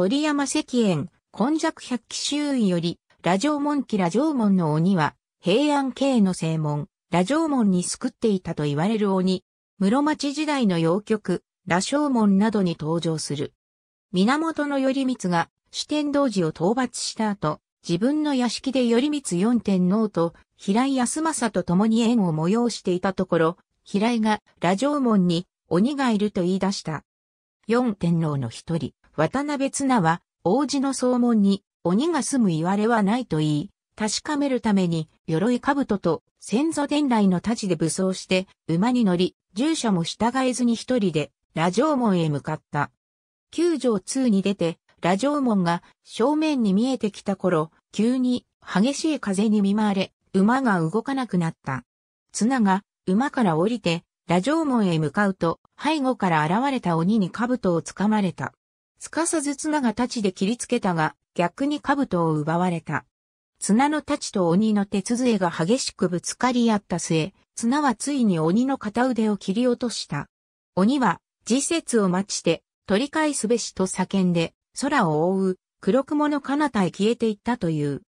鳥山石園、今弱百鬼周囲より、羅城門記羅城門の鬼は、平安系の正門、羅城門に救っていたと言われる鬼、室町時代の妖曲、羅生門などに登場する。源頼光が四天王寺を討伐した後、自分の屋敷で頼光四天王と平井康政と共に縁を催していたところ、平井が羅城門に鬼がいると言い出した。四天王の一人、渡辺綱は、王子の総門に、鬼が住む言われはないと言い、確かめるために、鎧兜と先祖伝来の太刀で武装して、馬に乗り、従者も従えずに一人で、羅城門へ向かった。九条2に出て、羅城門が正面に見えてきた頃、急に激しい風に見舞われ、馬が動かなくなった。綱が馬から降りて、羅城門へ向かうと、背後から現れた鬼に兜をつかまれた。つかさず綱が太刀で切りつけたが、逆に兜を奪われた。綱の太刀と鬼の手杖が激しくぶつかり合った末、綱はついに鬼の片腕を切り落とした。鬼は、時節を待ちて、取り返すべしと叫んで、空を覆う、黒雲の彼方へ消えていったという。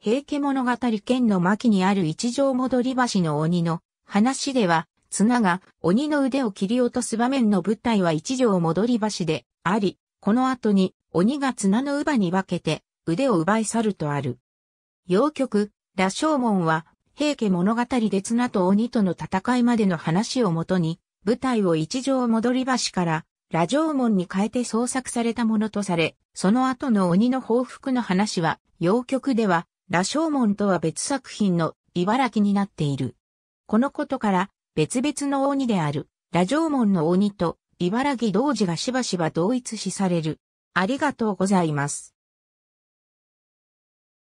平家物語剣の巻にある一条戻り橋の鬼の話では、綱が鬼の腕を切り落とす場面の舞台は一条戻り橋であり、この後に鬼が綱の乳母に分けて腕を奪い去るとある。洋曲、羅生門は平家物語で綱と鬼との戦いまでの話をもとに、舞台を一条戻り橋から羅生門に変えて創作されたものとされ、その後の鬼の報復の話は、洋曲では、羅生門とは別作品の茨城になっている。このことから、別々の鬼である、羅生門の鬼と、茨城同時がしばしば同一視される。ありがとうございます。